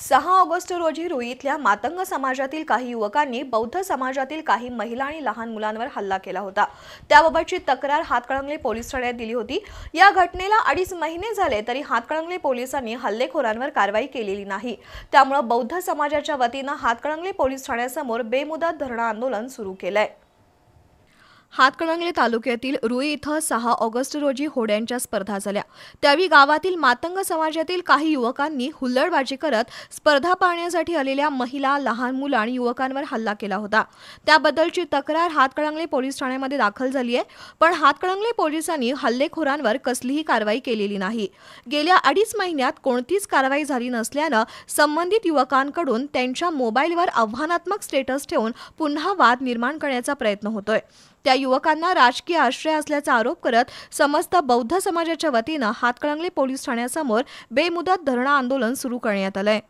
सहा ऑगस्ट रोजी रुईतल्या मातंग समाजातील काही युवकांनी बौद्ध समाजातील काही महिला आणि लहान मुलांवर हल्ला केला होता त्याबाबतची तक्रार हातकळंगले पोलीस ठाण्यात दिली होती या घटनेला अडीच महिने झाले तरी हातकळंगले पोलिसांनी हल्लेखोरांवर कारवाई केलेली नाही त्यामुळे बौद्ध समाजाच्या वतीनं हातकळंगले पोलीस ठाण्यासमोर बेमुदत धरणं आंदोलन सुरू केलंय हातकणंगले तालुक्यातील रुई इथं सहा ऑगस्ट रोजी होड्यांच्या स्पर्धा झाल्या त्यावेळी गावातील मातंग समाजातील काही युवकांनी हुल्लडबाजी करत स्पर्धा पाहण्यासाठी आलेल्या महिला लहान मुलं आणि युवकांवर हल्ला केला होता त्याबद्दलची तक्रार हातकणंगले पोलीस ठाण्यामध्ये दाखल झाली आहे पण हातकणंगले पोलिसांनी हल्लेखोरांवर कसलीही कारवाई केलेली नाही गेल्या अडीच महिन्यात कोणतीच कारवाई झाली नसल्यानं संबंधित युवकांकडून त्यांच्या मोबाईलवर आव्हानात्मक स्टेटस ठेवून पुन्हा वाद निर्माण करण्याचा प्रयत्न होतोय त्या युवकांना राजकीय आश्रय असल्याचा आरोप करत समस्त बौद्ध समाजाच्या वतीनं हातकळंगले पोलीस ठाण्यासमोर बेमुदत धरणा आंदोलन सुरू करण्यात आलंय